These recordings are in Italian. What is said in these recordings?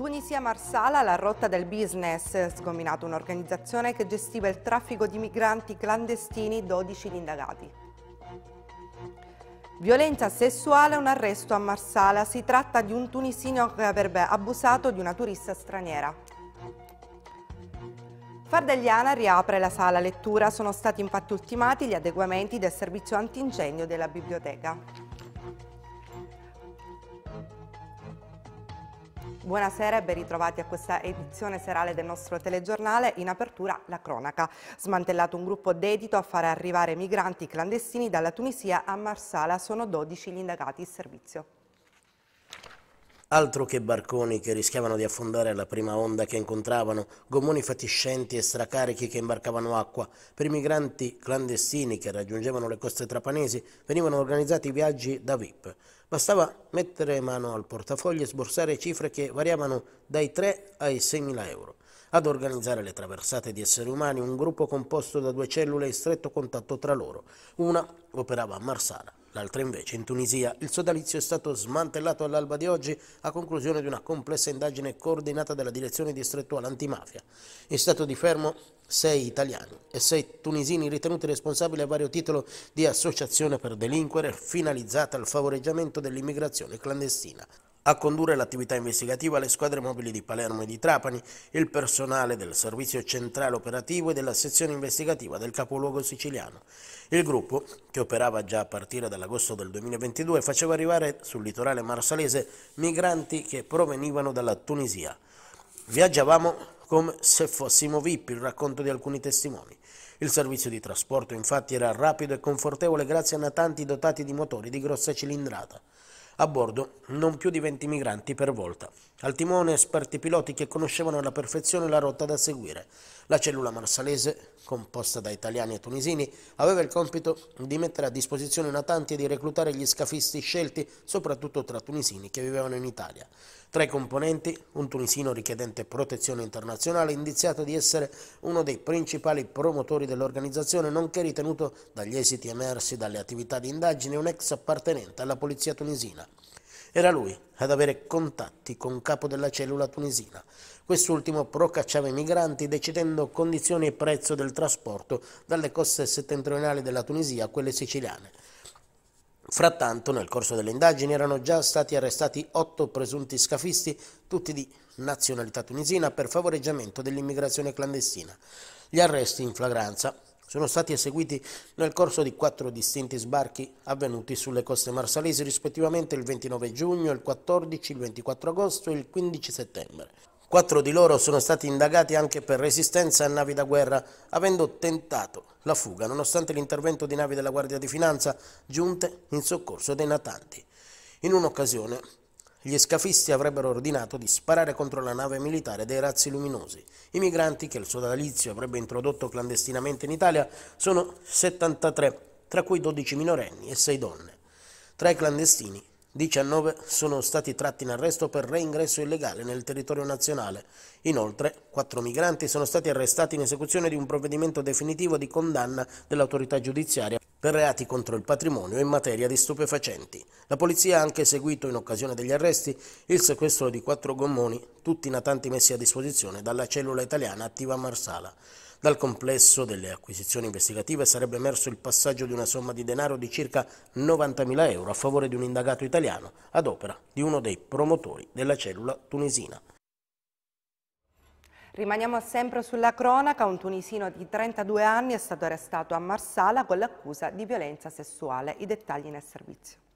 Tunisia Marsala, la rotta del business, sgominato un'organizzazione che gestiva il traffico di migranti clandestini, 12 indagati. Violenza sessuale, un arresto a Marsala. Si tratta di un tunisino che avrebbe abusato di una turista straniera. Fardegliana riapre la sala lettura. Sono stati infatti ultimati gli adeguamenti del servizio antincendio della biblioteca. Buonasera e ben ritrovati a questa edizione serale del nostro telegiornale. In apertura la cronaca. Smantellato un gruppo dedito a fare arrivare migranti clandestini dalla Tunisia a Marsala. Sono 12 gli indagati in servizio. Altro che barconi che rischiavano di affondare alla prima onda che incontravano, gommoni fatiscenti e stracarichi che imbarcavano acqua. Per i migranti clandestini che raggiungevano le coste trapanesi venivano organizzati viaggi da VIP. Bastava mettere mano al portafoglio e sborsare cifre che variavano dai 3 ai 6 mila euro. Ad organizzare le traversate di esseri umani un gruppo composto da due cellule in stretto contatto tra loro. Una operava a Marsala. D'altra invece in Tunisia il sodalizio è stato smantellato all'alba di oggi a conclusione di una complessa indagine coordinata dalla direzione distrettuale antimafia. In stato di fermo sei italiani e sei tunisini ritenuti responsabili a vario titolo di associazione per delinquere finalizzata al favoreggiamento dell'immigrazione clandestina a condurre l'attività investigativa le squadre mobili di Palermo e di Trapani, il personale del servizio centrale operativo e della sezione investigativa del capoluogo siciliano. Il gruppo, che operava già a partire dall'agosto del 2022, faceva arrivare sul litorale marsalese migranti che provenivano dalla Tunisia. Viaggiavamo come se fossimo VIP, il racconto di alcuni testimoni. Il servizio di trasporto infatti era rapido e confortevole grazie a natanti dotati di motori di grossa cilindrata. A bordo non più di 20 migranti per volta. Al timone esperti piloti che conoscevano alla perfezione la rotta da seguire. La cellula marsalese, composta da italiani e tunisini, aveva il compito di mettere a disposizione i natanti e di reclutare gli scafisti scelti, soprattutto tra tunisini che vivevano in Italia. Tra i componenti, un tunisino richiedente protezione internazionale indiziato di essere uno dei principali promotori dell'organizzazione, nonché ritenuto dagli esiti emersi dalle attività di indagine un ex appartenente alla polizia tunisina. Era lui ad avere contatti con il capo della cellula tunisina. Quest'ultimo procacciava i migranti decidendo condizioni e prezzo del trasporto dalle coste settentrionali della Tunisia a quelle siciliane. Frattanto, nel corso delle indagini erano già stati arrestati otto presunti scafisti, tutti di nazionalità tunisina, per favoreggiamento dell'immigrazione clandestina. Gli arresti in flagranza sono stati eseguiti nel corso di quattro distinti sbarchi avvenuti sulle coste marsalesi rispettivamente il 29 giugno, il 14, il 24 agosto e il 15 settembre. Quattro di loro sono stati indagati anche per resistenza a navi da guerra, avendo tentato la fuga nonostante l'intervento di navi della Guardia di Finanza giunte in soccorso dei natanti. In un'occasione gli scafisti avrebbero ordinato di sparare contro la nave militare dei razzi luminosi. I migranti che il sodalizio avrebbe introdotto clandestinamente in Italia sono 73, tra cui 12 minorenni e 6 donne. Tra i clandestini 19 sono stati tratti in arresto per reingresso illegale nel territorio nazionale. Inoltre, quattro migranti sono stati arrestati in esecuzione di un provvedimento definitivo di condanna dell'autorità giudiziaria per reati contro il patrimonio in materia di stupefacenti. La polizia ha anche eseguito in occasione degli arresti il sequestro di quattro gommoni, tutti natanti messi a disposizione dalla cellula italiana attiva a Marsala. Dal complesso delle acquisizioni investigative sarebbe emerso il passaggio di una somma di denaro di circa 90.000 euro a favore di un indagato italiano ad opera di uno dei promotori della cellula tunisina. Rimaniamo sempre sulla cronaca, un tunisino di 32 anni è stato arrestato a Marsala con l'accusa di violenza sessuale. I dettagli nel servizio.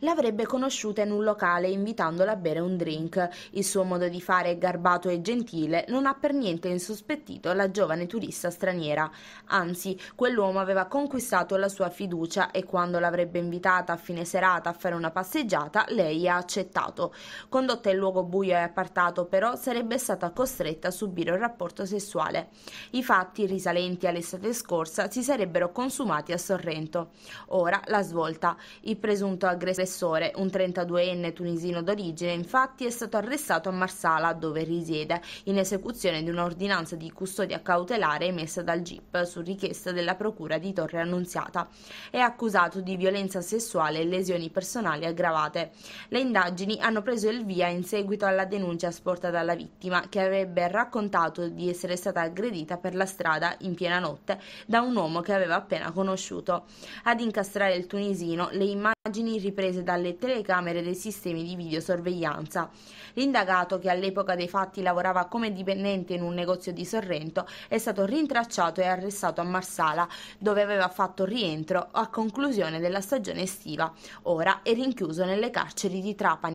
L'avrebbe conosciuta in un locale invitandola a bere un drink. Il suo modo di fare garbato e gentile non ha per niente insospettito la giovane turista straniera. Anzi, quell'uomo aveva conquistato la sua fiducia e quando l'avrebbe invitata a fine serata a fare una passeggiata, lei ha accettato. Condotta in luogo buio e appartato, però, sarebbe stata costretta a subire un rapporto sessuale. I fatti risalenti all'estate scorsa si sarebbero consumati a Sorrento. Ora la svolta. Il presunto aggressore aggressore, un 32enne tunisino d'origine, infatti è stato arrestato a Marsala, dove risiede, in esecuzione di un'ordinanza di custodia cautelare emessa dal GIP su richiesta della Procura di Torre Annunziata. È accusato di violenza sessuale e lesioni personali aggravate. Le indagini hanno preso il via in seguito alla denuncia sporta dalla vittima, che avrebbe raccontato di essere stata aggredita per la strada in piena notte da un uomo che aveva appena conosciuto. Ad incastrare il tunisino le immagini riprese riprese dalle telecamere dei sistemi di videosorveglianza. L'indagato, che all'epoca dei fatti lavorava come dipendente in un negozio di Sorrento, è stato rintracciato e arrestato a Marsala, dove aveva fatto rientro a conclusione della stagione estiva. Ora è rinchiuso nelle carceri di Trapani.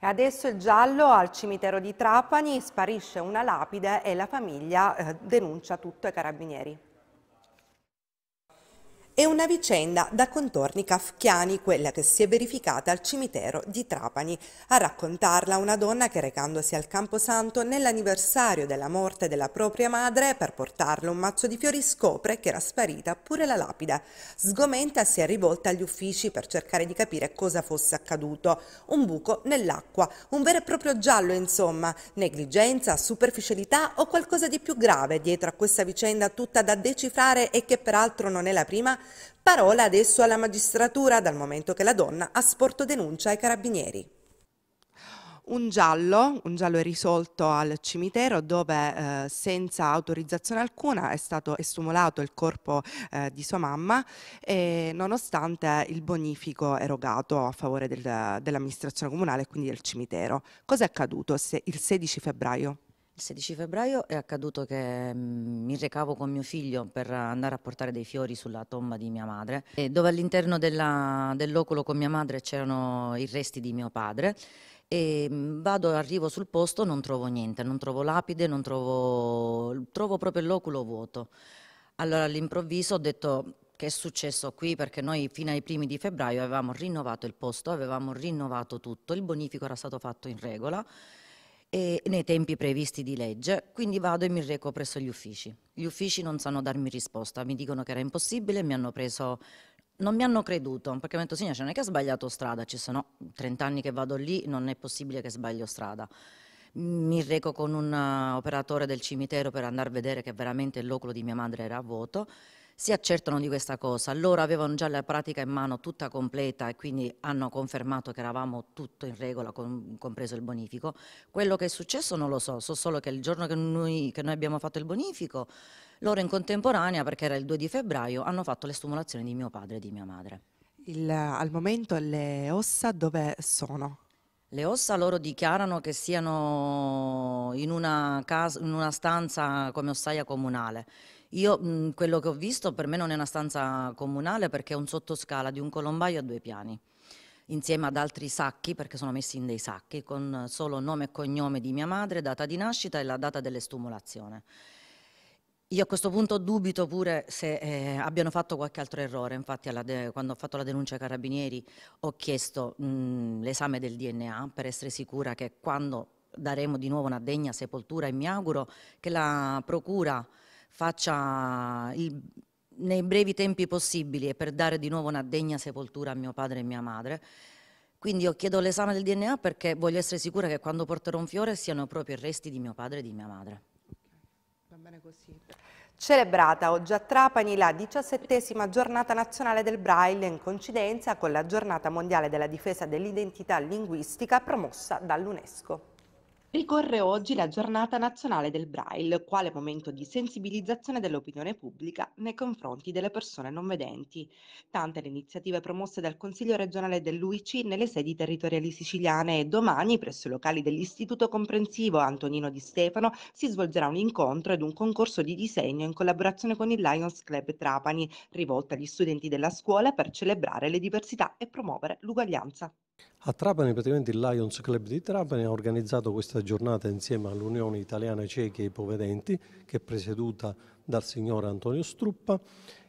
E adesso il giallo al cimitero di Trapani, sparisce una lapide e la famiglia eh, denuncia tutto ai carabinieri. È una vicenda da contorni kafkiani, quella che si è verificata al cimitero di Trapani. A raccontarla una donna che recandosi al Camposanto nell'anniversario della morte della propria madre per portarle un mazzo di fiori scopre che era sparita pure la lapida. Sgomenta si è rivolta agli uffici per cercare di capire cosa fosse accaduto. Un buco nell'acqua, un vero e proprio giallo insomma, negligenza, superficialità o qualcosa di più grave dietro a questa vicenda tutta da decifrare e che peraltro non è la prima Parola adesso alla magistratura dal momento che la donna ha sporto denuncia ai carabinieri. Un giallo, un giallo è risolto al cimitero dove eh, senza autorizzazione alcuna è stato estumulato il corpo eh, di sua mamma e, nonostante il bonifico erogato a favore del, dell'amministrazione comunale e quindi del cimitero. Cos'è accaduto se, il 16 febbraio? Il 16 febbraio è accaduto che mm, mi recavo con mio figlio per andare a portare dei fiori sulla tomba di mia madre, dove all'interno del loculo con mia madre c'erano i resti di mio padre. E mm, vado, arrivo sul posto, non trovo niente, non trovo lapide, non trovo, trovo proprio il loculo vuoto. Allora all'improvviso ho detto che è successo qui perché noi fino ai primi di febbraio avevamo rinnovato il posto, avevamo rinnovato tutto, il bonifico era stato fatto in regola e nei tempi previsti di legge, quindi vado e mi reco presso gli uffici. Gli uffici non sanno darmi risposta, mi dicono che era impossibile, mi hanno preso non mi hanno creduto, perché mi hanno detto signora, non è che ha sbagliato strada, ci sono 30 anni che vado lì, non è possibile che sbaglio strada. Mi reco con un eh, operatore del cimitero per andare a vedere che veramente il locolo di mia madre era vuoto si accertano di questa cosa. Loro avevano già la pratica in mano tutta completa e quindi hanno confermato che eravamo tutto in regola, com compreso il bonifico. Quello che è successo non lo so, so solo che il giorno che noi, che noi abbiamo fatto il bonifico, loro in contemporanea, perché era il 2 di febbraio, hanno fatto le stimolazioni di mio padre e di mia madre. Il, al momento le ossa dove sono? Le ossa loro dichiarano che siano in una, casa, in una stanza come ossaia comunale. Io mh, quello che ho visto per me non è una stanza comunale perché è un sottoscala di un colombaio a due piani insieme ad altri sacchi, perché sono messi in dei sacchi, con solo nome e cognome di mia madre, data di nascita e la data dell'estumulazione. Io a questo punto dubito pure se eh, abbiano fatto qualche altro errore, infatti quando ho fatto la denuncia ai carabinieri ho chiesto l'esame del DNA per essere sicura che quando daremo di nuovo una degna sepoltura e mi auguro che la procura faccia il, nei brevi tempi possibili e per dare di nuovo una degna sepoltura a mio padre e mia madre. Quindi io chiedo l'esame del DNA perché voglio essere sicura che quando porterò un fiore siano proprio i resti di mio padre e di mia madre. Va bene così. Celebrata oggi a Trapani la diciassettesima giornata nazionale del Braille in coincidenza con la giornata mondiale della difesa dell'identità linguistica promossa dall'UNESCO. Ricorre oggi la Giornata nazionale del Braille, quale momento di sensibilizzazione dell'opinione pubblica nei confronti delle persone non vedenti. Tante le iniziative promosse dal Consiglio regionale dell'UIC nelle sedi territoriali siciliane e domani presso i locali dell'Istituto Comprensivo Antonino Di Stefano si svolgerà un incontro ed un concorso di disegno in collaborazione con il Lions Club Trapani, rivolto agli studenti della scuola per celebrare le diversità e promuovere l'uguaglianza. A Trapani praticamente il Lions Club di Trapani ha organizzato questa giornata insieme all'Unione Italiana Ciechi e Ipovedenti che è presieduta dal signor Antonio Struppa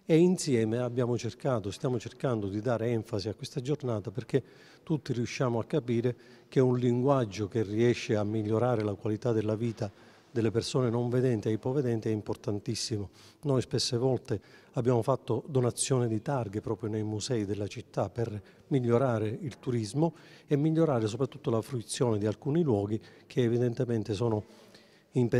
e insieme abbiamo cercato, stiamo cercando di dare enfasi a questa giornata perché tutti riusciamo a capire che un linguaggio che riesce a migliorare la qualità della vita delle persone non vedenti e ipovedenti è importantissimo. Noi spesse volte abbiamo fatto donazione di targhe proprio nei musei della città per migliorare il turismo e migliorare soprattutto la fruizione di alcuni luoghi che evidentemente sono,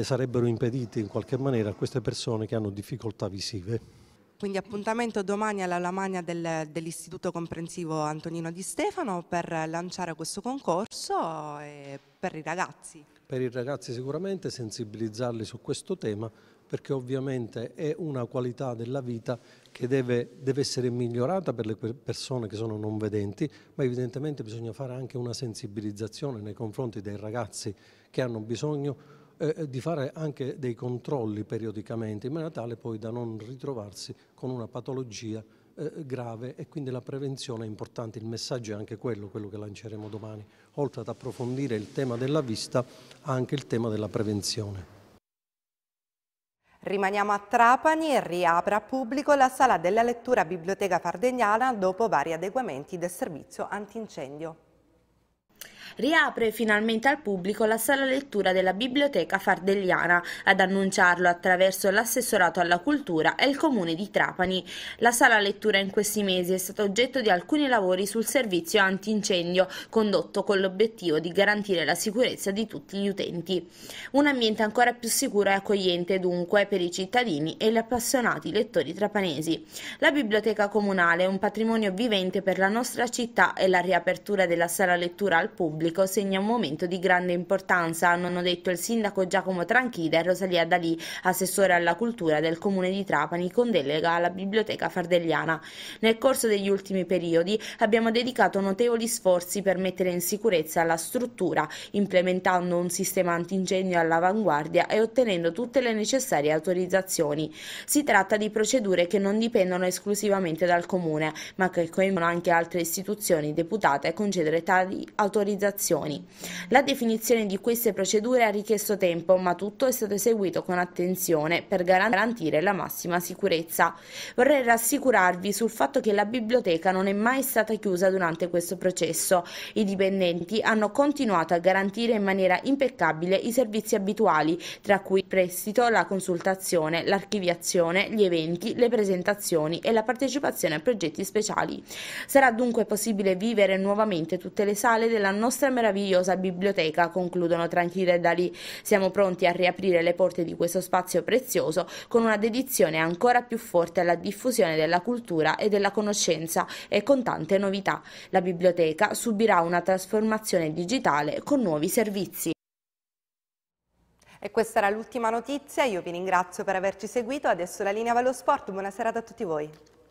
sarebbero impediti in qualche maniera a queste persone che hanno difficoltà visive. Quindi appuntamento domani alla Lamagna del, dell'Istituto Comprensivo Antonino Di Stefano per lanciare questo concorso eh, per i ragazzi per i ragazzi sicuramente sensibilizzarli su questo tema perché ovviamente è una qualità della vita che deve, deve, essere migliorata per le persone che sono non vedenti, ma evidentemente bisogna fare anche una sensibilizzazione nei confronti dei ragazzi che hanno bisogno eh, eh di fare anche dei controlli periodicamente, in maniera tale poi da non ritrovarsi con una patologia eh, grave e quindi la prevenzione è importante, il messaggio è anche quello, quello che lanceremo domani, oltre ad approfondire il tema della vista, anche il tema della prevenzione. Rimaniamo a Trapani e riapra pubblico la sala della lettura Biblioteca Fardegnana dopo vari adeguamenti del servizio antincendio riapre finalmente al pubblico la sala lettura della Biblioteca Fardelliana, ad annunciarlo attraverso l'assessorato alla cultura e il comune di Trapani. La sala lettura in questi mesi è stata oggetto di alcuni lavori sul servizio antincendio, condotto con l'obiettivo di garantire la sicurezza di tutti gli utenti. Un ambiente ancora più sicuro e accogliente dunque per i cittadini e gli appassionati lettori trapanesi. La biblioteca comunale è un patrimonio vivente per la nostra città e la riapertura della sala lettura al pubblico pubblico segna un momento di grande importanza, hanno detto il sindaco Giacomo Tranchida e Rosalia Dalì, assessore alla cultura del comune di Trapani con delega alla biblioteca fardelliana. Nel corso degli ultimi periodi abbiamo dedicato notevoli sforzi per mettere in sicurezza la struttura, implementando un sistema antincendio all'avanguardia e ottenendo tutte le necessarie autorizzazioni. Si tratta di procedure che non dipendono esclusivamente dal comune, ma che coinvolgono anche altre istituzioni deputate a concedere tali autorizzazioni autorizzazioni. La definizione di queste procedure ha richiesto tempo, ma tutto è stato eseguito con attenzione per garantire la massima sicurezza. Vorrei rassicurarvi sul fatto che la biblioteca non è mai stata chiusa durante questo processo. I dipendenti hanno continuato a garantire in maniera impeccabile i servizi abituali, tra cui il prestito, la consultazione, l'archiviazione, gli eventi, le presentazioni e la partecipazione a progetti speciali. Sarà dunque possibile vivere nuovamente tutte le sale della nostra nostra meravigliosa biblioteca, concludono tranquille da lì. Siamo pronti a riaprire le porte di questo spazio prezioso con una dedizione ancora più forte alla diffusione della cultura e della conoscenza e con tante novità. La biblioteca subirà una trasformazione digitale con nuovi servizi. E questa era l'ultima notizia, io vi ringrazio per averci seguito, adesso la linea va allo sport, buona serata a tutti voi.